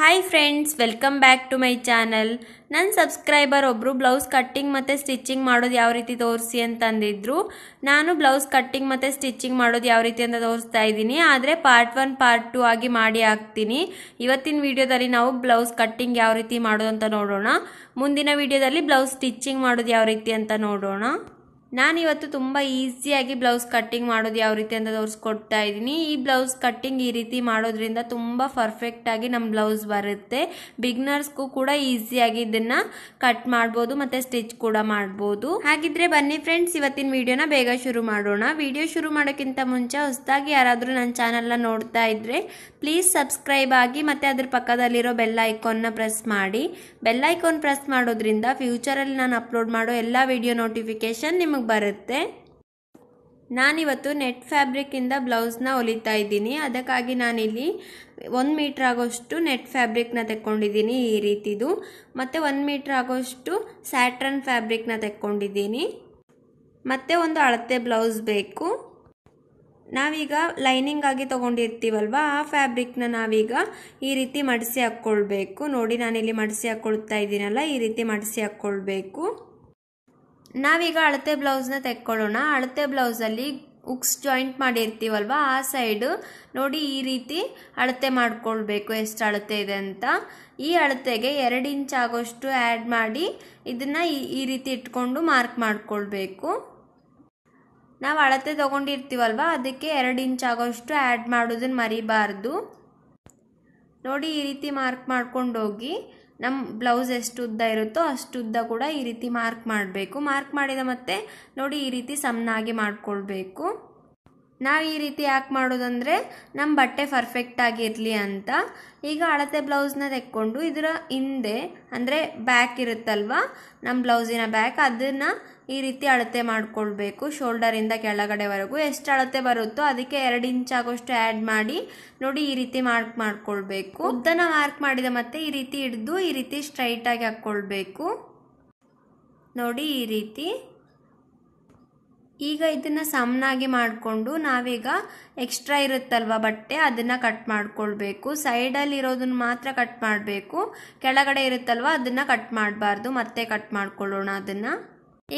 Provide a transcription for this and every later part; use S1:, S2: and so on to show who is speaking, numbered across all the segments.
S1: hi friends welcome back to my channel ನನ್ನ subscriber ಒಬ್ಬರು blouse cutting ಮತ್ತು stitching ಮಾಡೋದು ಯಾವ ರೀತಿ ತೋರಿಸಿ ಅಂತಂದಿದ್ರು ನಾನು ಬ್ಲೌಸ್ ಕಟ್ಟಿಂಗ್ ಮತ್ತು ಸ್ಟಿಚಿಂಗ್ ಮಾಡೋದು ಯಾವ ರೀತಿ ಅಂತ ತೋರಿಸ್ತಾ ಇದ್ದೀನಿ ಆದರೆ ಪಾರ್ಟ್ ಒನ್ ಪಾರ್ಟ್ ಟು ಆಗಿ ಮಾಡಿ ಹಾಕ್ತೀನಿ ಇವತ್ತಿನ ವೀಡಿಯೋದಲ್ಲಿ ನಾವು ಬ್ಲೌಸ್ ಕಟ್ಟಿಂಗ್ ಯಾವ ರೀತಿ ಮಾಡೋದು ಅಂತ ನೋಡೋಣ ಮುಂದಿನ ವೀಡಿಯೋದಲ್ಲಿ ಬ್ಲೌಸ್ ಸ್ಟಿಚಿಂಗ್ ಮಾಡೋದು ಯಾವ ರೀತಿ ಅಂತ ನೋಡೋಣ ನಾನಿವತ್ತು ತುಂಬ ಈಸಿಯಾಗಿ ಬ್ಲೌಸ್ ಕಟ್ಟಿಂಗ್ ಮಾಡೋದು ಯಾವ ರೀತಿ ಅಂತ ತೋರಿಸ್ಕೊಡ್ತಾ ಇದ್ದೀನಿ ಈ ಬ್ಲೌಸ್ ಕಟ್ಟಿಂಗ್ ಈ ರೀತಿ ಮಾಡೋದ್ರಿಂದ ತುಂಬ ಪರ್ಫೆಕ್ಟಾಗಿ ನಮ್ಮ ಬ್ಲೌಸ್ ಬರುತ್ತೆ ಬಿಗ್ನರ್ಸ್ಗೂ ಕೂಡ ಈಸಿಯಾಗಿ ಇದನ್ನು ಕಟ್ ಮಾಡ್ಬೋದು ಮತ್ತು ಸ್ಟಿಚ್ ಕೂಡ ಮಾಡ್ಬೋದು ಹಾಗಿದ್ರೆ ಬನ್ನಿ ಫ್ರೆಂಡ್ಸ್ ಇವತ್ತಿನ ವಿಡಿಯೋನ ಬೇಗ ಶುರು ಮಾಡೋಣ ವಿಡಿಯೋ ಶುರು ಮಾಡೋಕ್ಕಿಂತ ಮುಂಚೆ ಹೊಸದಾಗಿ ಯಾರಾದರೂ ನನ್ನ ಚಾನಲ್ನ ನೋಡ್ತಾ ಇದ್ರೆ ಪ್ಲೀಸ್ ಸಬ್ಸ್ಕ್ರೈಬ್ ಆಗಿ ಮತ್ತು ಅದ್ರ ಪಕ್ಕದಲ್ಲಿರೋ ಬೆಲ್ ಐಕಾನ್ನ ಪ್ರೆಸ್ ಮಾಡಿ ಬೆಲ್ ಐಕಾನ್ ಪ್ರೆಸ್ ಮಾಡೋದ್ರಿಂದ ಫ್ಯೂಚರಲ್ಲಿ ನಾನು ಅಪ್ಲೋಡ್ ಮಾಡೋ ಎಲ್ಲ ವಿಡಿಯೋ ನೋಟಿಫಿಕೇಶನ್ ನಿಮ್ಮ ನಮಗೆ ಬರುತ್ತೆ ನಾನಿವತ್ತು ನೆಟ್ ಫ್ಯಾಬ್ರಿಕ್ಕಿಂದ ಬ್ಲೌಸ್ನ ಹೊಲಿತಾ ಇದ್ದೀನಿ ಅದಕ್ಕಾಗಿ ನಾನಿಲ್ಲಿ ಒಂದು ಮೀಟ್ರ್ ಆಗೋಷ್ಟು ನೆಟ್ ಫ್ಯಾಬ್ರಿಕ್ನ ತೆಕ್ಕೊಂಡಿದ್ದೀನಿ ಈ ರೀತಿದು ಮತ್ತು ಒಂದು ಮೀಟ್ರ್ ಆಗೋಷ್ಟು ಸ್ಯಾಟ್ರನ್ ಫ್ಯಾಬ್ರಿಕ್ನ ತೆಕ್ಕೊಂಡಿದ್ದೀನಿ ಮತ್ತು ಒಂದು ಅಳತೆ ಬ್ಲೌಸ್ ಬೇಕು ನಾವೀಗ ಲೈನಿಂಗ್ ಆಗಿ ತೊಗೊಂಡಿರ್ತೀವಲ್ವ ಆ ಫ್ಯಾಬ್ರಿಕ್ನ ನಾವೀಗ ಈ ರೀತಿ ಮಡಿಸಿ ಹಾಕ್ಕೊಳ್ಬೇಕು ನೋಡಿ ನಾನಿಲ್ಲಿ ಮಡಿಸಿ ಹಾಕ್ಕೊಳ್ತಾ ಇದ್ದೀನಲ್ಲ ಈ ರೀತಿ ಮಡಿಸಿ ಹಾಕ್ಕೊಳ್ಬೇಕು ನಾವೀಗ ಅಳತೆ ಬ್ಲೌಸ್ನ ತೆಕ್ಕೊಳ್ಳೋಣ ಅಳತೆ ಬ್ಲೌಸಲ್ಲಿ ಉಕ್ಸ್ ಜಾಯಿಂಟ್ ಮಾಡಿರ್ತೀವಲ್ವ ಆ ಸೈಡು ನೋಡಿ ಈ ರೀತಿ ಅಳತೆ ಮಾಡಿಕೊಳ್ಬೇಕು ಎಷ್ಟು ಅಳತೆ ಇದೆ ಅಂತ ಈ ಅಳತೆಗೆ ಎರಡು ಇಂಚ್ ಆಗೋಷ್ಟು ಆ್ಯಡ್ ಮಾಡಿ ಇದನ್ನು ಈ ರೀತಿ ಇಟ್ಕೊಂಡು ಮಾರ್ಕ್ ಮಾಡಿಕೊಳ್ಬೇಕು ನಾವು ಅಳತೆ ತೊಗೊಂಡಿರ್ತೀವಲ್ವ ಅದಕ್ಕೆ ಎರಡು ಇಂಚ್ ಆಗೋಷ್ಟು ಆ್ಯಡ್ ಮಾಡೋದನ್ನು ಮರಿಬಾರ್ದು ನೋಡಿ ಈ ರೀತಿ ಮಾರ್ಕ್ ಮಾಡ್ಕೊಂಡು ಹೋಗಿ ನಮ್ಮ ಬ್ಲೌಸ್ ಎಷ್ಟು ಉದ್ದ ಇರುತ್ತೋ ಅಷ್ಟು ಉದ್ದ ಕೂಡ ಈ ರೀತಿ ಮಾರ್ಕ್ ಮಾಡಬೇಕು ಮಾರ್ಕ್ ಮಾಡಿದ ಮತ್ತೆ ನೋಡಿ ಈ ರೀತಿ ಸಮನಾಗಿ ಮಾಡಿಕೊಳ್ಬೇಕು ನಾವು ಈ ರೀತಿ ಯಾಕೆ ಮಾಡೋದಂದರೆ ನಮ್ಮ ಬಟ್ಟೆ ಪರ್ಫೆಕ್ಟಾಗಿ ಇರಲಿ ಅಂತ ಈಗ ಅಳತೆ ಬ್ಲೌಸ್ನ ತೆಕ್ಕೊಂಡು ಇದರ ಹಿಂದೆ ಅಂದರೆ ಬ್ಯಾಕ್ ಇರುತ್ತಲ್ವ ನಮ್ಮ ಬ್ಲೌಸಿನ ಬ್ಯಾಕ್ ಅದನ್ನು ಈ ರೀತಿ ಅಳತೆ ಮಾಡಿಕೊಳ್ಬೇಕು ಶೋಲ್ಡರಿಂದ ಕೆಳಗಡೆವರೆಗೂ ಎಷ್ಟು ಅಳತೆ ಬರುತ್ತೋ ಅದಕ್ಕೆ ಎರಡು ಇಂಚ್ ಆಗೋಷ್ಟು ಆ್ಯಡ್ ಮಾಡಿ ನೋಡಿ ಈ ರೀತಿ ಮಾರ್ಕ್ ಮಾಡಿಕೊಳ್ಬೇಕು ಉದ್ದನ ಮಾರ್ಕ್ ಮಾಡಿದ ಮತ್ತೆ ಈ ರೀತಿ ಹಿಡಿದು ಈ ರೀತಿ ಸ್ಟ್ರೈಟಾಗಿ ಹಾಕ್ಕೊಳ್ಬೇಕು ನೋಡಿ ಈ ರೀತಿ ಈಗ ಇದನ್ನು ಸಮನಾಗಿ ಮಾಡಿಕೊಂಡು ನಾವೀಗ ಎಕ್ಸ್ಟ್ರಾ ಇರುತ್ತಲ್ವ ಬಟ್ಟೆ ಅದನ್ನು ಕಟ್ ಮಾಡಿಕೊಳ್ಬೇಕು ಸೈಡಲ್ಲಿ ಇರೋದನ್ನ ಮಾತ್ರ ಕಟ್ ಮಾಡಬೇಕು ಕೆಳಗಡೆ ಇರುತ್ತಲ್ವ ಅದನ್ನು ಕಟ್ ಮಾಡಬಾರ್ದು ಮತ್ತೆ ಕಟ್ ಮಾಡ್ಕೊಳ್ಳೋಣ ಅದನ್ನು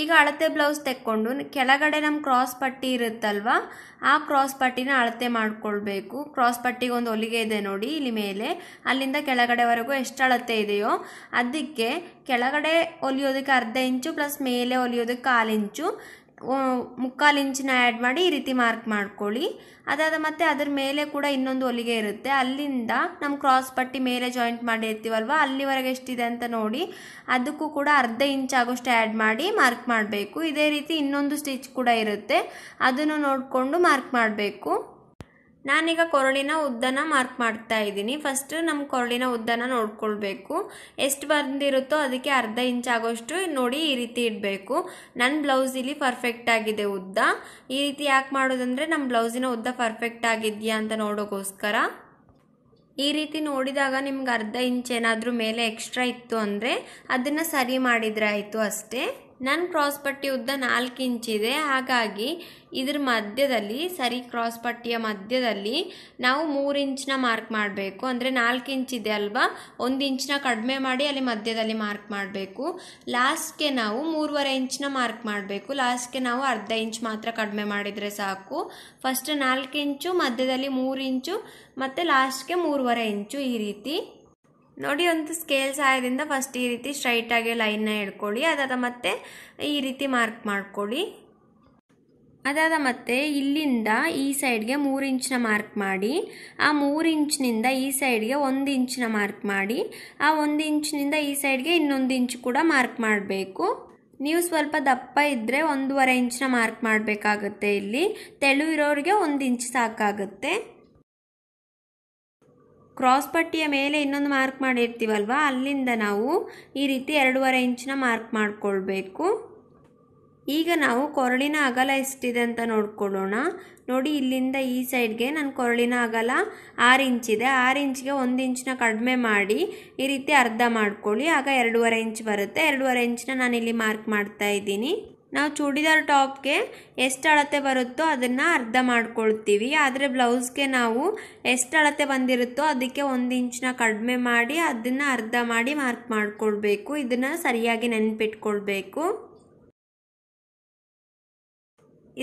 S1: ಈಗ ಅಳತೆ ಬ್ಲೌಸ್ ತೆಕ್ಕೊಂಡು ಕೆಳಗಡೆ ನಮ್ಮ ಕ್ರಾಸ್ ಪಟ್ಟಿ ಇರುತ್ತಲ್ವ ಆ ಕ್ರಾಸ್ ಪಟ್ಟಿನ ಅಳತೆ ಮಾಡ್ಕೊಳ್ಬೇಕು ಕ್ರಾಸ್ ಪಟ್ಟಿಗೆ ಒಂದು ಹೊಲಿಗೆ ಇದೆ ನೋಡಿ ಇಲ್ಲಿ ಮೇಲೆ ಅಲ್ಲಿಂದ ಕೆಳಗಡೆವರೆಗೂ ಎಷ್ಟು ಅಳತೆ ಇದೆಯೋ ಅದಕ್ಕೆ ಕೆಳಗಡೆ ಹೊಲಿಯೋದಕ್ಕೆ ಅರ್ಧ ಇಂಚು ಪ್ಲಸ್ ಮೇಲೆ ಹೊಲಿಯೋದಕ್ಕೆ ಕಾಲು ಇಂಚು ಮುಕ್ಕಾಲು ಇಂಚಿನ ಆ್ಯಡ್ ಮಾಡಿ ಈ ರೀತಿ ಮಾರ್ಕ್ ಮಾಡ್ಕೊಳ್ಳಿ ಅದಾದ ಮತ್ತೆ ಅದ್ರ ಮೇಲೆ ಕೂಡ ಇನ್ನೊಂದು ಹೊಲಿಗೆ ಇರುತ್ತೆ ಅಲ್ಲಿಂದ ನಮ್ಮ ಕ್ರಾಸ್ ಪಟ್ಟಿ ಮೇಲೆ ಜಾಯಿಂಟ್ ಮಾಡಿರ್ತೀವಲ್ವ ಅಲ್ಲಿವರೆಗೆ ಎಷ್ಟಿದೆ ಅಂತ ನೋಡಿ ಅದಕ್ಕೂ ಕೂಡ ಅರ್ಧ ಇಂಚ್ ಆಗೋಷ್ಟು ಆ್ಯಡ್ ಮಾಡಿ ಮಾರ್ಕ್ ಮಾಡಬೇಕು ಇದೇ ರೀತಿ ಇನ್ನೊಂದು ಸ್ಟಿಚ್ ಕೂಡ ಇರುತ್ತೆ ಅದನ್ನು ನೋಡಿಕೊಂಡು ಮಾರ್ಕ್ ಮಾಡಬೇಕು ನಾನೀಗ ಕೊರಳಿನ ಉದ್ದನ ಮಾರ್ಕ್ ಮಾಡ್ತಾ ಇದ್ದೀನಿ ಫಸ್ಟು ನಮ್ಮ ಕೊರಳಿನ ಉದ್ದನ ನೋಡ್ಕೊಳ್ಬೇಕು ಎಷ್ಟು ಬಂದಿರುತ್ತೋ ಅದಕ್ಕೆ ಅರ್ಧ ಇಂಚ್ ಆಗೋಷ್ಟು ನೋಡಿ ಈ ರೀತಿ ಇಡಬೇಕು ನನ್ನ ಬ್ಲೌಸ್ ಇಲ್ಲಿ ಪರ್ಫೆಕ್ಟ್ ಆಗಿದೆ ಉದ್ದ ಈ ರೀತಿ ಯಾಕೆ ಮಾಡೋದಂದರೆ ನಮ್ಮ ಬ್ಲೌಸಿನ ಉದ್ದ ಪರ್ಫೆಕ್ಟ್ ಆಗಿದೆಯಾ ಅಂತ ನೋಡೋಕ್ಕೋಸ್ಕರ ಈ ರೀತಿ ನೋಡಿದಾಗ ನಿಮ್ಗೆ ಅರ್ಧ ಇಂಚ್ ಏನಾದರೂ ಮೇಲೆ ಎಕ್ಸ್ಟ್ರಾ ಇತ್ತು ಅಂದರೆ ಅದನ್ನು ಸರಿ ಮಾಡಿದರೆ ಆಯಿತು ಅಷ್ಟೇ ನನ್ನ ಕ್ರಾಸ್ ಪಟ್ಟಿ ಉದ್ದ ನಾಲ್ಕು ಇಂಚಿದೆ ಹಾಗಾಗಿ ಇದ್ರ ಮಧ್ಯದಲ್ಲಿ ಸರಿ ಕ್ರಾಸ್ ಪಟ್ಟಿಯ ಮಧ್ಯದಲ್ಲಿ ನಾವು ಮೂರು ಇಂಚ್ನ ಮಾರ್ಕ್ ಮಾಡಬೇಕು ಅಂದರೆ ನಾಲ್ಕು ಇಂಚಿದೆ ಅಲ್ವಾ ಒಂದು ಇಂಚ್ನ ಕಡಿಮೆ ಮಾಡಿ ಅಲ್ಲಿ ಮಧ್ಯದಲ್ಲಿ ಮಾರ್ಕ್ ಮಾಡಬೇಕು ಲಾಸ್ಟ್ಗೆ ನಾವು ಮೂರುವರೆ ಇಂಚ್ನ ಮಾರ್ಕ್ ಮಾಡಬೇಕು ಲಾಸ್ಟ್ಗೆ ನಾವು ಅರ್ಧ ಇಂಚ್ ಮಾತ್ರ ಕಡಿಮೆ ಮಾಡಿದರೆ ಸಾಕು ಫಸ್ಟ್ ನಾಲ್ಕು ಇಂಚು ಮಧ್ಯದಲ್ಲಿ ಮೂರು ಇಂಚು ಮತ್ತು ಲಾಸ್ಟ್ಗೆ ಮೂರುವರೆ ಇಂಚು ಈ ರೀತಿ ನೋಡಿ ಒಂದು ಸ್ಕೇಲ್ ಸಹಾಯದಿಂದ ಫಸ್ಟ್ ಈ ರೀತಿ ಸ್ಟ್ರೈಟಾಗಿ ಲೈನ್ನ ಹಿಡ್ಕೊಳ್ಳಿ ಅದಾದ ಮತ್ತೆ ಈ ರೀತಿ ಮಾರ್ಕ್ ಮಾಡ್ಕೊಳ್ಳಿ ಅದಾದ ಮತ್ತೆ ಇಲ್ಲಿಂದ ಈ ಸೈಡ್ಗೆ ಮೂರು ಇಂಚಿನ ಮಾರ್ಕ್ ಮಾಡಿ ಆ ಮೂರು ಇಂಚಿನಿಂದ ಈ ಸೈಡ್ಗೆ ಒಂದು ಇಂಚಿನ ಮಾರ್ಕ್ ಮಾಡಿ ಆ ಒಂದು ಇಂಚಿನಿಂದ ಈ ಸೈಡ್ಗೆ ಇನ್ನೊಂದು ಇಂಚ್ ಕೂಡ ಮಾರ್ಕ್ ಮಾಡಬೇಕು ನೀವು ಸ್ವಲ್ಪ ದಪ್ಪ ಇದ್ದರೆ ಒಂದೂವರೆ ಇಂಚಿನ ಮಾರ್ಕ್ ಮಾಡಬೇಕಾಗುತ್ತೆ ಇಲ್ಲಿ ತೆಳು ಇರೋರಿಗೆ ಒಂದು ಇಂಚ್ ಸಾಕಾಗುತ್ತೆ ಕ್ರಾಸ್ ಪಟ್ಟಿಯ ಮೇಲೆ ಇನ್ನೊಂದು ಮಾರ್ಕ್ ಮಾಡಿರ್ತೀವಲ್ವ ಅಲ್ಲಿಂದ ನಾವು ಈ ರೀತಿ ಎರಡೂವರೆ ಇಂಚಿನ ಮಾರ್ಕ್ ಮಾಡಿಕೊಳ್ಬೇಕು ಈಗ ನಾವು ಕೊರಳಿನ ಅಗಲ ಎಷ್ಟಿದೆ ಅಂತ ನೋಡ್ಕೊಳ್ಳೋಣ ನೋಡಿ ಇಲ್ಲಿಂದ ಈ ಸೈಡ್ಗೆ ನನ್ನ ಕೊರಳಿನ ಅಗಲ ಆರು ಇಂಚಿದೆ ಆರು ಇಂಚ್ಗೆ ಒಂದು ಇಂಚನ್ನ ಕಡಿಮೆ ಮಾಡಿ ಈ ರೀತಿ ಅರ್ಧ ಮಾಡ್ಕೊಳ್ಳಿ ಆಗ ಎರಡೂವರೆ ಇಂಚ್ ಬರುತ್ತೆ ಎರಡೂವರೆ ಇಂಚನ್ನ ನಾನಿಲ್ಲಿ ಮಾರ್ಕ್ ಮಾಡ್ತಾ ಇದ್ದೀನಿ ನಾವು ಚೂಡಿದಾರ್ ಟಾಪ್ಗೆ ಎಷ್ಟು ಅಳತೆ ಬರುತ್ತೋ ಅದನ್ನು ಅರ್ಧ ಮಾಡ್ಕೊಳ್ತೀವಿ ಆದರೆ ಬ್ಲೌಸ್ಗೆ ನಾವು ಎಷ್ಟು ಅಳತೆ ಬಂದಿರುತ್ತೋ ಅದಕ್ಕೆ ಒಂದು ಇಂಚನ್ನ ಕಡಿಮೆ ಮಾಡಿ ಅದನ್ನು ಅರ್ಧ ಮಾಡಿ ಮಾರ್ಕ್ ಮಾಡಿಕೊಳ್ಬೇಕು ಇದನ್ನು ಸರಿಯಾಗಿ ನೆನ್ಪಿಟ್ಕೊಳ್ಬೇಕು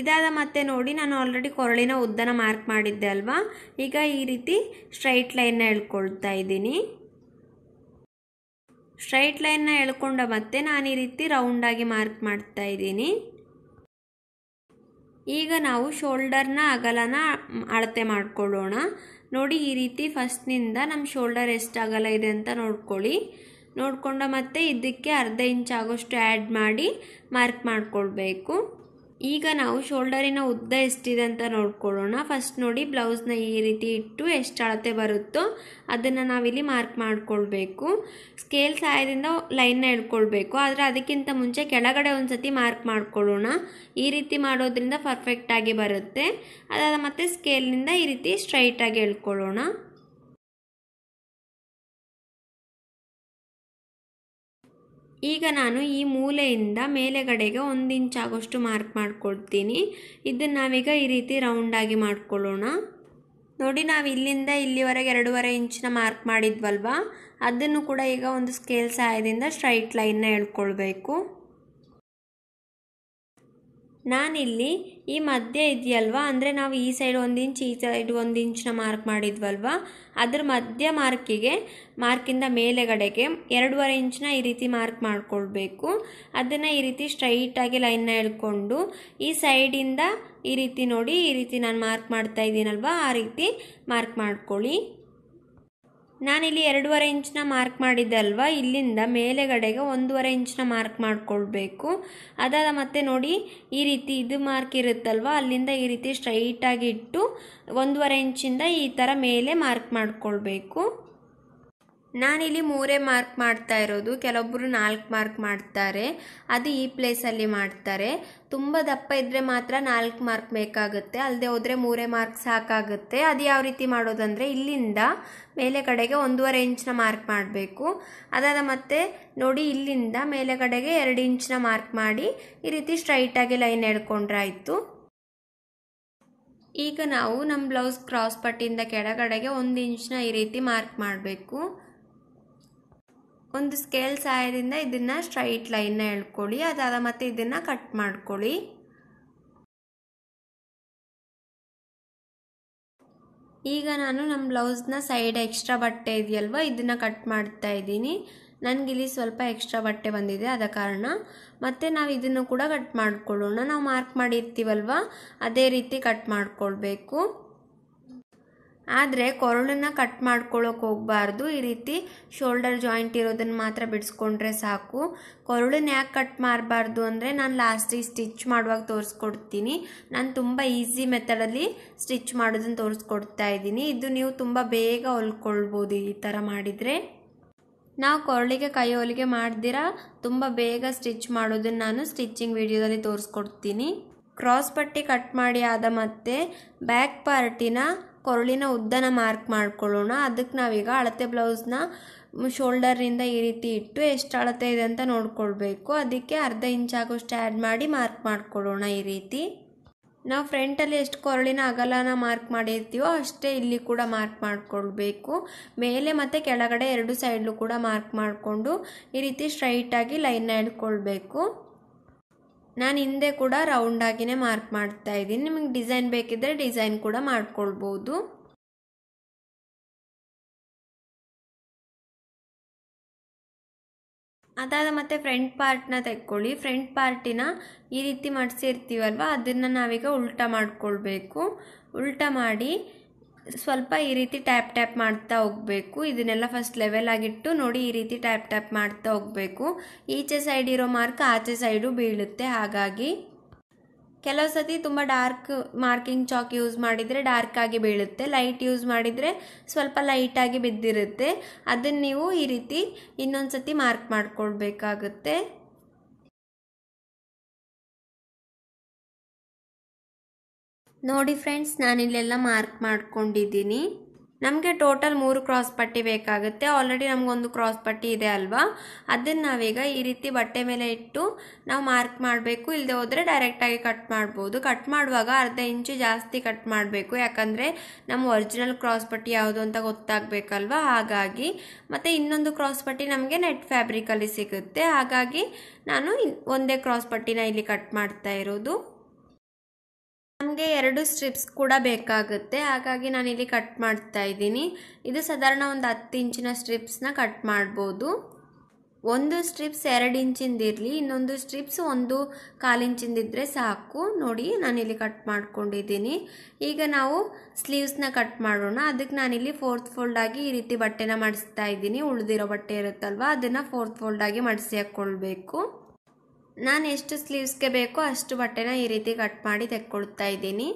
S1: ಇದಾದ ಮತ್ತೆ ನೋಡಿ ನಾನು ಆಲ್ರೆಡಿ ಕೊರಳಿನ ಉದ್ದನ ಮಾರ್ಕ್ ಮಾಡಿದ್ದೆ ಅಲ್ವಾ ಈಗ ಈ ರೀತಿ ಸ್ಟ್ರೈಟ್ ಲೈನ್ನ ಹೇಳ್ಕೊಳ್ತಾ ಇದ್ದೀನಿ ಸ್ಟ್ರೈಟ್ ಲೈನ್ನ ಎಳ್ಕೊಂಡ ಮತ್ತೆ ನಾನು ಈ ರೀತಿ ರೌಂಡಾಗಿ ಮಾರ್ಕ್ ಮಾಡ್ತಾ ಇದ್ದೀನಿ ಈಗ ನಾವು ಶೋಲ್ಡರ್ನ ಅಗಲನ ಅಳತೆ ಮಾಡಿಕೊಳ್ಳೋಣ ನೋಡಿ ಈ ರೀತಿ ಫಸ್ಟ್ನಿಂದ ನಮ್ಮ ಶೋಲ್ಡರ್ ಎಷ್ಟು ಅಗಲ ಇದೆ ಅಂತ ನೋಡ್ಕೊಳ್ಳಿ ನೋಡ್ಕೊಂಡ ಮತ್ತೆ ಇದಕ್ಕೆ ಅರ್ಧ ಇಂಚ್ ಆಗೋಷ್ಟು ಆ್ಯಡ್ ಮಾಡಿ ಮಾರ್ಕ್ ಮಾಡಿಕೊಳ್ಬೇಕು ಈಗ ನಾವು ಶೋಲ್ಡರಿನ ಉದ್ದ ಎಷ್ಟಿದೆ ಅಂತ ನೋಡ್ಕೊಳ್ಳೋಣ ಫಸ್ಟ್ ನೋಡಿ ಬ್ಲೌಸ್ನ ಈ ರೀತಿ ಇಟ್ಟು ಎಷ್ಟು ಅಳತೆ ಬರುತ್ತೋ ಅದನ್ನು ನಾವಿಲ್ಲಿ ಮಾರ್ಕ್ ಮಾಡ್ಕೊಳ್ಬೇಕು ಸ್ಕೇಲ್ ಸಹಾಯದಿಂದ ಲೈನ್ನ ಹೇಳ್ಕೊಳ್ಬೇಕು ಆದರೆ ಅದಕ್ಕಿಂತ ಮುಂಚೆ ಕೆಳಗಡೆ ಒಂದು ಮಾರ್ಕ್ ಮಾಡ್ಕೊಳ್ಳೋಣ ಈ ರೀತಿ ಮಾಡೋದ್ರಿಂದ ಪರ್ಫೆಕ್ಟಾಗಿ ಬರುತ್ತೆ ಅದಾದ ಮತ್ತು ಸ್ಕೇಲ್ನಿಂದ ಈ ರೀತಿ ಸ್ಟ್ರೈಟಾಗಿ ಹೇಳ್ಕೊಳ್ಳೋಣ ಈಗ ನಾನು ಈ ಮೂಲೆಯಿಂದ ಮೇಲೆಗಡೆಗೆ ಒಂದು ಆಗೋಷ್ಟು ಮಾರ್ಕ್ ಮಾಡಿಕೊಡ್ತೀನಿ ಇದನ್ನು ನಾವೀಗ ಈ ರೀತಿ ರೌಂಡಾಗಿ ಮಾಡ್ಕೊಳ್ಳೋಣ ನೋಡಿ ನಾವು ಇಲ್ಲಿಂದ ಇಲ್ಲಿವರೆಗೆ ಎರಡೂವರೆ ಇಂಚಿನ ಮಾರ್ಕ್ ಮಾಡಿದ್ವಲ್ವ ಅದನ್ನು ಕೂಡ ಈಗ ಒಂದು ಸ್ಕೇಲ್ ಸಹಾಯದಿಂದ ಸ್ಟ್ರೈಟ್ ಲೈನ್ನ ಎಳ್ಕೊಳ್ಬೇಕು ನಾನಿಲ್ಲಿ ಈ ಮಧ್ಯೆ ಇದೆಯಲ್ವ ಅಂದರೆ ನಾವು ಈ ಸೈಡ್ ಒಂದು ಇಂಚ್ ಈ ಸೈಡ್ ಒಂದು ಇಂಚನ್ನ ಮಾರ್ಕ್ ಮಾಡಿದ್ವಲ್ವ ಅದ್ರ ಮಧ್ಯ ಮಾರ್ಕಿಗೆ ಮಾರ್ಕಿಂದ ಮೇಲೆಗಡೆಗೆ ಎರಡೂವರೆ ಇಂಚನ್ನ ಈ ರೀತಿ ಮಾರ್ಕ್ ಮಾಡಿಕೊಳ್ಬೇಕು ಅದನ್ನು ಈ ರೀತಿ ಸ್ಟ್ರೈಟಾಗಿ ಲೈನ್ನ ಎಳ್ಕೊಂಡು ಈ ಸೈಡಿಂದ ಈ ರೀತಿ ನೋಡಿ ಈ ರೀತಿ ನಾನು ಮಾರ್ಕ್ ಮಾಡ್ತಾ ಇದ್ದೀನಲ್ವ ಆ ರೀತಿ ಮಾರ್ಕ್ ಮಾಡ್ಕೊಳ್ಳಿ ನಾನಿಲ್ಲಿ ಎರಡೂವರೆ ಇಂಚನ್ನ ಮಾರ್ಕ್ ಮಾಡಿದ್ದೆ ಅಲ್ವಾ ಇಲ್ಲಿಂದ ಮೇಲೆಗಡೆಗೆ ಒಂದೂವರೆ ಇಂಚನ್ನ ಮಾರ್ಕ್ ಮಾಡಿಕೊಳ್ಬೇಕು ಅದಾದ ಮತ್ತೆ ನೋಡಿ ಈ ರೀತಿ ಇದು ಮಾರ್ಕ್ ಇರುತ್ತಲ್ವ ಅಲ್ಲಿಂದ ಈ ರೀತಿ ಸ್ಟ್ರೈಟಾಗಿಟ್ಟು ಇಟ್ಟು ಒಂದೂವರೆ ಇಂಚಿಂದ ಈ ಥರ ಮೇಲೆ ಮಾರ್ಕ್ ಮಾಡಿಕೊಳ್ಬೇಕು ನಾನಿಲ್ಲಿ ಮೂರೇ ಮಾರ್ಕ್ ಮಾಡ್ತಾ ಇರೋದು ಕೆಲವೊಬ್ಬರು ನಾಲ್ಕು ಮಾರ್ಕ್ ಮಾಡ್ತಾರೆ ಅದು ಈ ಪ್ಲೇಸಲ್ಲಿ ಮಾಡ್ತಾರೆ ತುಂಬ ದಪ್ಪ ಇದ್ದರೆ ಮಾತ್ರ ನಾಲ್ಕು ಮಾರ್ಕ್ ಬೇಕಾಗುತ್ತೆ ಅಲ್ಲದೆ ಹೋದರೆ ಮೂರೇ ಮಾರ್ಕ್ ಸಾಕಾಗುತ್ತೆ ಅದು ಯಾವ ರೀತಿ ಮಾಡೋದಂದರೆ ಇಲ್ಲಿಂದ ಮೇಲೆ ಕಡೆಗೆ ಒಂದೂವರೆ ಇಂಚ್ನ ಮಾರ್ಕ್ ಮಾಡಬೇಕು ಅದಾದ ಮತ್ತೆ ನೋಡಿ ಇಲ್ಲಿಂದ ಮೇಲೆ ಕಡೆಗೆ ಎರಡು ಇಂಚಿನ ಮಾರ್ಕ್ ಮಾಡಿ ಈ ರೀತಿ ಸ್ಟ್ರೈಟಾಗಿ ಲೈನ್ ಎಡ್ಕೊಂಡ್ರೆ ಆಯಿತು ಈಗ ನಾವು ನಮ್ಮ ಬ್ಲೌಸ್ ಕ್ರಾಸ್ ಪಟ್ಟಿಯಿಂದ ಕೆಳಗಡೆಗೆ ಒಂದು ಇಂಚ್ನ ಈ ರೀತಿ ಮಾರ್ಕ್ ಮಾಡಬೇಕು ಒಂದು ಸ್ಕೇಲ್ ಸಹಾಯದಿಂದ ಇದನ್ನು ಸ್ಟ್ರೈಟ್ ಲೈನ್ನ ಎಳ್ಕೊಳ್ಳಿ ಅದಾದ ಮತ್ತು ಇದನ್ನು ಕಟ್ ಮಾಡ್ಕೊಳ್ಳಿ ಈಗ ನಾನು ನಮ್ಮ ಬ್ಲೌಸ್ನ ಸೈಡ್ ಎಕ್ಸ್ಟ್ರಾ ಬಟ್ಟೆ ಇದೆಯಲ್ವ ಇದನ್ನು ಕಟ್ ಮಾಡ್ತಾ ಇದ್ದೀನಿ ನನಗಿಲ್ಲಿ ಸ್ವಲ್ಪ ಎಕ್ಸ್ಟ್ರಾ ಬಟ್ಟೆ ಬಂದಿದೆ ಆದ ಕಾರಣ ಮತ್ತು ನಾವು ಇದನ್ನು ಕೂಡ ಕಟ್ ಮಾಡಿಕೊಳ್ಳೋಣ ನಾವು ಮಾರ್ಕ್ ಮಾಡಿರ್ತೀವಲ್ವ ಅದೇ ರೀತಿ ಕಟ್ ಮಾಡಿಕೊಳ್ಬೇಕು ಆದರೆ ಕೊರಳನ್ನ ಕಟ್ ಮಾಡ್ಕೊಳ್ಳೋಕೆ ಹೋಗಬಾರ್ದು ಈ ರೀತಿ ಶೋಲ್ಡರ್ ಜಾಯಿಂಟ್ ಇರೋದನ್ನು ಮಾತ್ರ ಬಿಡಿಸ್ಕೊಂಡ್ರೆ ಸಾಕು ಕೊರಳನ್ನ ಯಾಕೆ ಕಟ್ ಮಾಡಬಾರ್ದು ಅಂದರೆ ನಾನು ಲಾಸ್ಟಿಗೆ ಸ್ಟಿಚ್ ಮಾಡುವಾಗ ತೋರಿಸ್ಕೊಡ್ತೀನಿ ನಾನು ತುಂಬ ಈಸಿ ಮೆಥಡಲ್ಲಿ ಸ್ಟಿಚ್ ಮಾಡೋದನ್ನು ತೋರಿಸ್ಕೊಡ್ತಾ ಇದ್ದೀನಿ ಇದು ನೀವು ತುಂಬ ಬೇಗ ಹೊಲ್ಕೊಳ್ಬೋದು ಈ ಥರ ಮಾಡಿದರೆ ನಾವು ಕೊರಳಿಗೆ ಕೈ ಹೊಲಿಗೆ ಮಾಡ್ದಿರ ತುಂಬ ಬೇಗ ಸ್ಟಿಚ್ ಮಾಡೋದನ್ನು ನಾನು ಸ್ಟಿಚ್ಚಿಂಗ್ ವಿಡಿಯೋದಲ್ಲಿ ತೋರಿಸ್ಕೊಡ್ತೀನಿ ಕ್ರಾಸ್ ಪಟ್ಟಿ ಕಟ್ ಮಾಡಿ ಆದ ಮತ್ತೆ ಬ್ಯಾಕ್ ಪಾರ್ಟಿನ ಕೊರಳಿನ ಉದ್ದನ ಮಾರ್ಕ್ ಮಾಡ್ಕೊಳ್ಳೋಣ ಅದಕ್ಕೆ ನಾವೀಗ ಅಳತೆ ಬ್ಲೌಸ್ನ ಶೋಲ್ಡರ್ನಿಂದ ಈ ರೀತಿ ಇಟ್ಟು ಎಷ್ಟು ಅಳತೆ ಇದೆ ಅಂತ ನೋಡ್ಕೊಳ್ಬೇಕು ಅದಕ್ಕೆ ಅರ್ಧ ಇಂಚ್ ಆಗೋಷ್ಟು ಆ್ಯಡ್ ಮಾಡಿ ಮಾರ್ಕ್ ಮಾಡ್ಕೊಳ್ಳೋಣ ಈ ರೀತಿ ನಾವು ಫ್ರಂಟಲ್ಲಿ ಎಷ್ಟು ಕೊರಳಿನ ಅಗಲನ ಮಾರ್ಕ್ ಮಾಡಿರ್ತೀವೋ ಅಷ್ಟೇ ಇಲ್ಲಿ ಕೂಡ ಮಾರ್ಕ್ ಮಾಡಿಕೊಳ್ಬೇಕು ಮೇಲೆ ಮತ್ತು ಕೆಳಗಡೆ ಎರಡು ಸೈಡ್ಲು ಕೂಡ ಮಾರ್ಕ್ ಮಾಡಿಕೊಂಡು ಈ ರೀತಿ ಸ್ಟ್ರೈಟಾಗಿ ಲೈನ್ನ ಹೇಳ್ಕೊಳ್ಬೇಕು ನಾನು ಹಿಂದೆ ಕೂಡ ರೌಂಡಾಗಿಯೇ ಮಾರ್ಕ್ ಮಾಡ್ತಾ ಇದ್ದೀನಿ ನಿಮಗೆ ಡಿಸೈನ್ ಬೇಕಿದ್ದರೆ ಡಿಸೈನ್ ಕೂಡ ಮಾಡ್ಕೊಳ್ಬೋದು ಅದಾದ ಮತ್ತೆ ಫ್ರಂಟ್ ಪಾರ್ಟ್ನ ತೆಕ್ಕೊಳ್ಳಿ ಫ್ರಂಟ್ ಪಾರ್ಟಿನ ಈ ರೀತಿ ಮಡಿಸಿರ್ತೀವಲ್ವ ಅದನ್ನು ನಾವೀಗ ಉಲ್ಟಾ ಮಾಡ್ಕೊಳ್ಬೇಕು ಉಲ್ಟಾ ಮಾಡಿ ಸ್ವಲ್ಪ ಈ ರೀತಿ ಟ್ಯಾಪ್ ಟ್ಯಾಪ್ ಮಾಡ್ತಾ ಹೋಗಬೇಕು ಇದನ್ನೆಲ್ಲ ಫಸ್ಟ್ ಲೆವೆಲ್ ಆಗಿಟ್ಟು ನೋಡಿ ಈ ರೀತಿ ಟ್ಯಾಪ್ ಟ್ಯಾಪ್ ಮಾಡ್ತಾ ಹೋಗಬೇಕು ಈಚೆ ಸೈಡ್ ಇರೋ ಮಾರ್ಕ್ ಆಚೆ ಸೈಡು ಬೀಳುತ್ತೆ ಹಾಗಾಗಿ ಕೆಲವು ಸತಿ ತುಂಬ ಡಾರ್ಕ್ ಮಾರ್ಕಿಂಗ್ ಚಾಕ್ ಯೂಸ್ ಮಾಡಿದರೆ ಡಾರ್ಕ್ ಆಗಿ ಬೀಳುತ್ತೆ ಲೈಟ್ ಯೂಸ್ ಮಾಡಿದರೆ ಸ್ವಲ್ಪ ಲೈಟಾಗಿ ಬಿದ್ದಿರುತ್ತೆ ಅದನ್ನು ನೀವು ಈ ರೀತಿ ಇನ್ನೊಂದು ಸತಿ ಮಾರ್ಕ್ ಮಾಡಿಕೊಳ್ಬೇಕಾಗುತ್ತೆ ನೋಡಿ ಫ್ರೆಂಡ್ಸ್ ನಾನಿಲ್ಲೆಲ್ಲ ಮಾರ್ಕ್ ಮಾಡ್ಕೊಂಡಿದ್ದೀನಿ ನಮಗೆ ಟೋಟಲ್ ಮೂರು ಕ್ರಾಸ್ ಪಟ್ಟಿ ಬೇಕಾಗುತ್ತೆ ಆಲ್ರೆಡಿ ನಮಗೊಂದು ಕ್ರಾಸ್ ಪಟ್ಟಿ ಇದೆ ಅಲ್ವಾ ಅದನ್ನು ನಾವೀಗ ಈ ರೀತಿ ಬಟ್ಟೆ ಮೇಲೆ ಇಟ್ಟು ನಾವು ಮಾರ್ಕ್ ಮಾಡಬೇಕು ಇಲ್ಲದೆ ಹೋದರೆ ಡೈರೆಕ್ಟಾಗಿ ಕಟ್ ಮಾಡ್ಬೋದು ಕಟ್ ಮಾಡುವಾಗ ಅರ್ಧ ಇಂಚು ಜಾಸ್ತಿ ಕಟ್ ಮಾಡಬೇಕು ಯಾಕಂದರೆ ನಮ್ಮ ಒರಿಜಿನಲ್ ಕ್ರಾಸ್ ಪಟ್ಟಿ ಯಾವುದು ಅಂತ ಗೊತ್ತಾಗಬೇಕಲ್ವಾ ಹಾಗಾಗಿ ಮತ್ತು ಇನ್ನೊಂದು ಕ್ರಾಸ್ ಪಟ್ಟಿ ನಮಗೆ ನೆಟ್ ಫ್ಯಾಬ್ರಿಕಲ್ಲಿ ಸಿಗುತ್ತೆ ಹಾಗಾಗಿ ನಾನು ಒಂದೇ ಕ್ರಾಸ್ ಪಟ್ಟಿನ ಇಲ್ಲಿ ಕಟ್ ಮಾಡ್ತಾ ಇರೋದು ನನಗೆ ಎರಡು ಸ್ಟ್ರಿಪ್ಸ್ ಕೂಡ ಬೇಕಾಗುತ್ತೆ ಹಾಗಾಗಿ ನಾನಿಲ್ಲಿ ಕಟ್ ಮಾಡ್ತಾ ಇದ್ದೀನಿ ಇದು ಸಾಧಾರಣ ಒಂದು ಹತ್ತು ಇಂಚಿನ ಸ್ಟ್ರಿಪ್ಸ್ನ ಕಟ್ ಮಾಡ್ಬೋದು ಒಂದು ಸ್ಟ್ರಿಪ್ಸ್ ಎರಡು ಇರಲಿ ಇನ್ನೊಂದು ಸ್ಟ್ರಿಪ್ಸ್ ಒಂದು ಕಾಲು ಇದ್ದರೆ ಸಾಕು ನೋಡಿ ನಾನಿಲ್ಲಿ ಕಟ್ ಮಾಡ್ಕೊಂಡಿದ್ದೀನಿ ಈಗ ನಾವು ಸ್ಲೀವ್ಸ್ನ ಕಟ್ ಮಾಡೋಣ ಅದಕ್ಕೆ ನಾನಿಲ್ಲಿ ಫೋರ್ತ್ ಫೋಲ್ಡಾಗಿ ಈ ರೀತಿ ಬಟ್ಟೆನ ಮಡಿಸ್ತಾ ಇದ್ದೀನಿ ಉಳಿದಿರೋ ಬಟ್ಟೆ ಇರುತ್ತಲ್ವ ಅದನ್ನು ಫೋರ್ತ್ ಫೋಲ್ಡಾಗಿ ಮಡಿಸಿ ಹಾಕ್ಕೊಳ್ಬೇಕು ನಾನು ಎಷ್ಟು ಸ್ಲೀವ್ಸ್ಗೆ ಬೇಕೋ ಅಷ್ಟು ಬಟ್ಟೆನ ಈ ರೀತಿ ಕಟ್ ಮಾಡಿ ತೆಕ್ಕೊಳ್ತಾ ಇದ್ದೀನಿ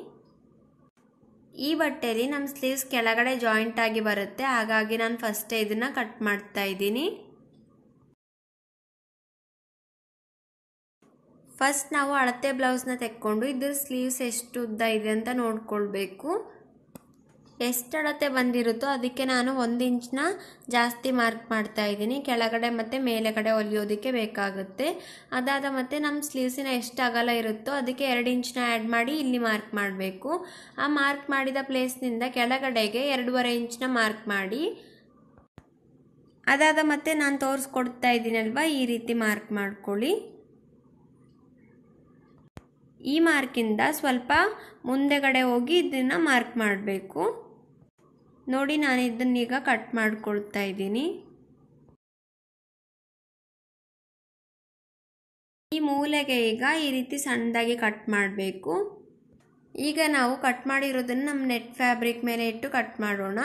S1: ಈ ಬಟ್ಟೆಯಲ್ಲಿ ನಮ್ಮ ಸ್ಲೀವ್ಸ್ ಕೆಳಗಡೆ ಜಾಯಿಂಟ್ ಆಗಿ ಬರುತ್ತೆ ಹಾಗಾಗಿ ನಾನು ಫಸ್ಟೇ ಇದನ್ನು ಕಟ್ ಮಾಡ್ತಾ ಇದ್ದೀನಿ ಫಸ್ಟ್ ನಾವು ಅಳತೆ ಬ್ಲೌಸ್ನ ತೆಕ್ಕೊಂಡು ಇದ್ರ ಸ್ಲೀವ್ಸ್ ಎಷ್ಟು ಉದ್ದ ಇದೆ ಅಂತ ನೋಡ್ಕೊಳ್ಬೇಕು ಎಷ್ಟು ಅಳತೆ ಬಂದಿರುತ್ತೋ ಅದಕ್ಕೆ ನಾನು ಒಂದು ಇಂಚನ್ನ ಜಾಸ್ತಿ ಮಾರ್ಕ್ ಮಾಡ್ತಾ ಇದ್ದೀನಿ ಕೆಳಗಡೆ ಮತ್ತು ಮೇಲೆಗಡೆ ಹೊಲಿಯೋದಕ್ಕೆ ಬೇಕಾಗುತ್ತೆ ಅದಾದ ಮತ್ತು ನಮ್ಮ ಸ್ಲೀವ್ಸಿನ ಎಷ್ಟು ಅಗಲ ಇರುತ್ತೋ ಅದಕ್ಕೆ ಎರಡು ಇಂಚನ್ನ ಆ್ಯಡ್ ಮಾಡಿ ಇಲ್ಲಿ ಮಾರ್ಕ್ ಮಾಡಬೇಕು ಆ ಮಾರ್ಕ್ ಮಾಡಿದ ಪ್ಲೇಸ್ನಿಂದ ಕೆಳಗಡೆಗೆ ಎರಡೂವರೆ ಇಂಚನ್ನ ಮಾರ್ಕ್ ಮಾಡಿ ಅದಾದ ಮತ್ತೆ ನಾನು ತೋರಿಸ್ಕೊಡ್ತಾ ಇದ್ದೀನಲ್ವ ಈ ರೀತಿ ಮಾರ್ಕ್ ಮಾಡ್ಕೊಳ್ಳಿ ಈ ಮಾರ್ಕಿಂದ ಸ್ವಲ್ಪ ಮುಂದೆಗಡೆ ಹೋಗಿ ಇದನ್ನು ಮಾರ್ಕ್ ಮಾಡಬೇಕು ನೋಡಿ ನಾನು ಇದನ್ನೀಗ ಕಟ್ ಮಾಡಿಕೊಳ್ತಾ ಇದ್ದೀನಿ ಈ ಮೂಲೆಗೆ ಈಗ ಈ ರೀತಿ ಸಣ್ಣದಾಗಿ ಕಟ್ ಮಾಡಬೇಕು ಈಗ ನಾವು ಕಟ್ ಮಾಡಿರೋದನ್ನು ನಮ್ಮ ನೆಟ್ ಫ್ಯಾಬ್ರಿಕ್ ಮೇಲೆ ಇಟ್ಟು ಕಟ್ ಮಾಡೋಣ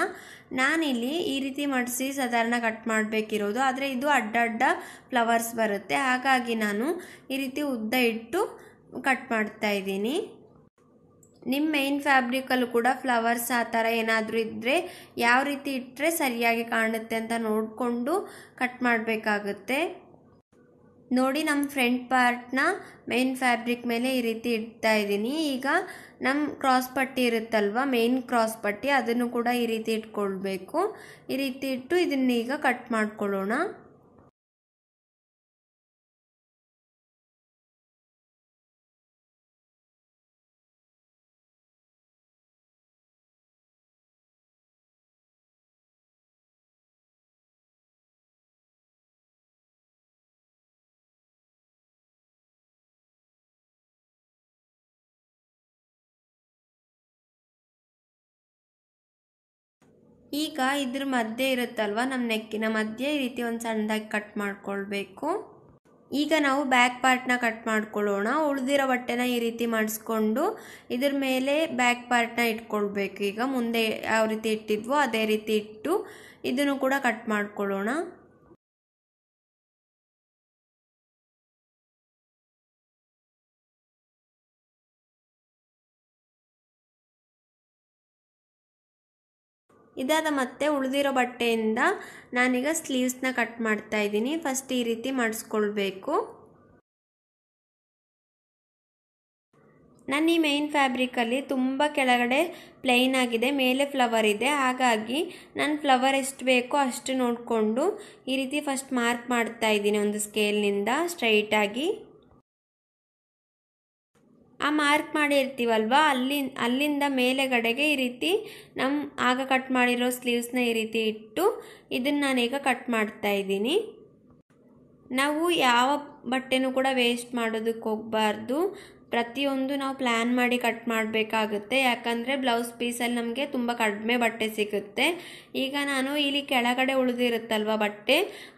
S1: ನಾನಿಲ್ಲಿ ಈ ರೀತಿ ಮಡಿಸಿ ಸಾಧಾರಣ ಕಟ್ ಮಾಡಬೇಕಿರೋದು ಆದರೆ ಇದು ಅಡ್ಡ ಅಡ್ಡ ಫ್ಲವರ್ಸ್ ಬರುತ್ತೆ ಹಾಗಾಗಿ ನಾನು ಈ ರೀತಿ ಉದ್ದ ಇಟ್ಟು ಕಟ್ ಮಾಡ್ತಾ ಇದ್ದೀನಿ ನಿಮ್ಮ ಮೇನ್ ಫ್ಯಾಬ್ರಿಕಲ್ಲೂ ಕೂಡ ಫ್ಲವರ್ಸ್ ಆ ಥರ ಏನಾದರೂ ಇದ್ದರೆ ಯಾವ ರೀತಿ ಇಟ್ಟರೆ ಸರಿಯಾಗಿ ಕಾಣುತ್ತೆ ಅಂತ ನೋಡಿಕೊಂಡು ಕಟ್ ಮಾಡಬೇಕಾಗುತ್ತೆ ನೋಡಿ ನಮ್ಮ ಫ್ರಂಟ್ ಪಾರ್ಟ್ನ ಮೇನ್ ಫ್ಯಾಬ್ರಿಕ್ ಮೇಲೆ ಈ ರೀತಿ ಇಡ್ತಾ ಇದ್ದೀನಿ ಈಗ ನಮ್ಮ ಕ್ರಾಸ್ ಪಟ್ಟಿ ಇರುತ್ತಲ್ವ ಮೇನ್ ಕ್ರಾಸ್ ಪಟ್ಟಿ ಅದನ್ನು ಕೂಡ ಈ ರೀತಿ ಇಟ್ಕೊಳ್ಬೇಕು ಈ ರೀತಿ ಇಟ್ಟು ಇದನ್ನ ಈಗ ಕಟ್ ಮಾಡ್ಕೊಳ್ಳೋಣ ಈಗ ಇದ್ರ ಮಧ್ಯೆ ಇರುತ್ತಲ್ವ ನಮ್ಮ ನೆಕ್ಕಿನ ಮಧ್ಯೆ ಈ ರೀತಿ ಒಂದು ಸಣ್ಣದಾಗಿ ಕಟ್ ಮಾಡ್ಕೊಳ್ಬೇಕು ಈಗ ನಾವು ಬ್ಯಾಕ್ ಪಾರ್ಟ್ನ ಕಟ್ ಮಾಡ್ಕೊಳ್ಳೋಣ ಉಳಿದಿರೋ ಬಟ್ಟೆನ ಈ ರೀತಿ ಮಾಡಿಸ್ಕೊಂಡು ಇದ್ರ ಮೇಲೆ ಬ್ಯಾಕ್ ಪಾರ್ಟ್ನ ಇಟ್ಕೊಳ್ಬೇಕು ಈಗ ಮುಂದೆ ಯಾವ ರೀತಿ ಇಟ್ಟಿದ್ವೋ ಅದೇ ರೀತಿ ಇಟ್ಟು ಇದನ್ನು ಕೂಡ ಕಟ್ ಮಾಡ್ಕೊಳ್ಳೋಣ ಇದಾದ ಮತ್ತೆ ಉಳಿದಿರೋ ಬಟ್ಟೆಯಿಂದ ನಾನೀಗ ಸ್ಲೀವ್ಸ್ನ ಕಟ್ ಮಾಡ್ತಾ ಇದ್ದೀನಿ ಫಸ್ಟ್ ಈ ರೀತಿ ಮಾಡಿಸ್ಕೊಳ್ಬೇಕು ನಾನು ಈ ಮೇಯ್ನ್ ಫ್ಯಾಬ್ರಿಕಲ್ಲಿ ತುಂಬ ಕೆಳಗಡೆ ಪ್ಲೈನ್ ಆಗಿದೆ ಮೇಲೆ ಫ್ಲವರ್ ಇದೆ ಹಾಗಾಗಿ ನನ್ನ ಫ್ಲವರ್ ಎಷ್ಟು ಬೇಕೋ ಅಷ್ಟು ನೋಡಿಕೊಂಡು ಈ ರೀತಿ ಫಸ್ಟ್ ಮಾರ್ಕ್ ಮಾಡ್ತಾ ಇದ್ದೀನಿ ಒಂದು ಸ್ಕೇಲ್ನಿಂದ ಸ್ಟ್ರೈಟಾಗಿ ಆ ಮಾರ್ಕ್ ಮಾಡಿರ್ತೀವಲ್ವ ಅಲ್ಲಿ ಅಲ್ಲಿಂದ ಮೇಲೆಗಡೆಗೆ ಈ ರೀತಿ ನಮ್ಮ ಆಗ ಕಟ್ ಮಾಡಿರೋ ಸ್ಲೀವ್ಸ್ನ ಈ ರೀತಿ ಇಟ್ಟು ಇದನ್ನು ನಾನೀಗ ಕಟ್ ಮಾಡ್ತಾ ಇದ್ದೀನಿ ನಾವು ಯಾವ ಬಟ್ಟೆನೂ ಕೂಡ ವೇಸ್ಟ್ ಮಾಡೋದಕ್ಕೆ ಹೋಗಬಾರ್ದು ಪ್ರತಿಯೊಂದು ನಾವು ಪ್ಲ್ಯಾನ್ ಮಾಡಿ ಕಟ್ ಮಾಡಬೇಕಾಗುತ್ತೆ ಯಾಕಂದರೆ ಬ್ಲೌಸ್ ಪೀಸಲ್ಲಿ ನಮಗೆ ತುಂಬ ಕಡಿಮೆ ಬಟ್ಟೆ ಸಿಗುತ್ತೆ ಈಗ ನಾನು ಇಲ್ಲಿ ಕೆಳಗಡೆ ಉಳಿದಿರುತ್ತಲ್ವ ಬಟ್ಟೆ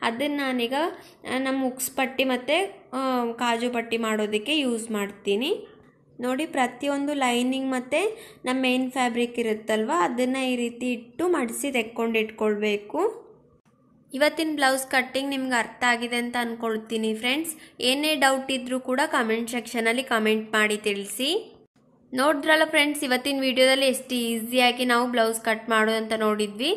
S1: ಅದನ್ನು ನಾನೀಗ ನಮ್ಮ ಉಕ್ಸ್ ಪಟ್ಟಿ ಮತ್ತು ಕಾಜು ಪಟ್ಟಿ ಮಾಡೋದಕ್ಕೆ ಯೂಸ್ ಮಾಡ್ತೀನಿ ನೋಡಿ ಪ್ರತಿಯೊಂದು ಲೈನಿಂಗ್ ಮತ್ತು ನಮ್ಮ ಮೇನ್ ಫ್ಯಾಬ್ರಿಕ್ ಇರುತ್ತಲ್ವ ಅದನ್ನು ಈ ರೀತಿ ಇಟ್ಟು ಮಡಿಸಿ ತೆಕ್ಕೊಂಡಿಟ್ಕೊಳ್ಬೇಕು ಇವತ್ತಿನ ಬ್ಲೌಸ್ ಕಟ್ಟಿಂಗ್ ನಿಮ್ಗೆ ಅರ್ಥ ಆಗಿದೆ ಅಂತ ಅಂದ್ಕೊಳ್ತೀನಿ ಫ್ರೆಂಡ್ಸ್ ಏನೇ ಡೌಟ್ ಇದ್ದರೂ ಕೂಡ ಕಮೆಂಟ್ ಸೆಕ್ಷನಲ್ಲಿ ಕಮೆಂಟ್ ಮಾಡಿ ತಿಳಿಸಿ ನೋಡಿದ್ರಲ್ಲ ಫ್ರೆಂಡ್ಸ್ ಇವತ್ತಿನ ವಿಡಿಯೋದಲ್ಲಿ ಎಷ್ಟು ಈಸಿಯಾಗಿ ನಾವು ಬ್ಲೌಸ್ ಕಟ್ ಮಾಡೋ ಅಂತ ನೋಡಿದ್ವಿ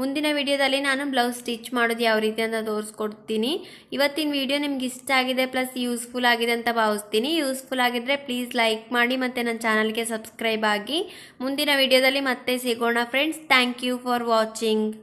S1: ಮುಂದಿನ ವಿಡಿಯೋದಲ್ಲಿ ನಾನು ಬ್ಲೌಸ್ ಸ್ಟಿಚ್ ಮಾಡೋದು ಯಾವ ರೀತಿ ಅಂತ ತೋರಿಸ್ಕೊಡ್ತೀನಿ ಇವತ್ತಿನ ವಿಡಿಯೋ ನಿಮ್ಗೆ ಇಷ್ಟ ಆಗಿದೆ ಪ್ಲಸ್ ಯೂಸ್ಫುಲ್ ಆಗಿದೆ ಅಂತ ಭಾವಿಸ್ತೀನಿ ಯೂಸ್ಫುಲ್ ಆಗಿದ್ರೆ ಪ್ಲೀಸ್ ಲೈಕ್ ಮಾಡಿ ಮತ್ತು ನನ್ನ ಚಾನಲ್ಗೆ ಸಬ್ಸ್ಕ್ರೈಬ್ ಆಗಿ ಮುಂದಿನ ವಿಡಿಯೋದಲ್ಲಿ ಮತ್ತೆ ಸಿಗೋಣ friends thank you for watching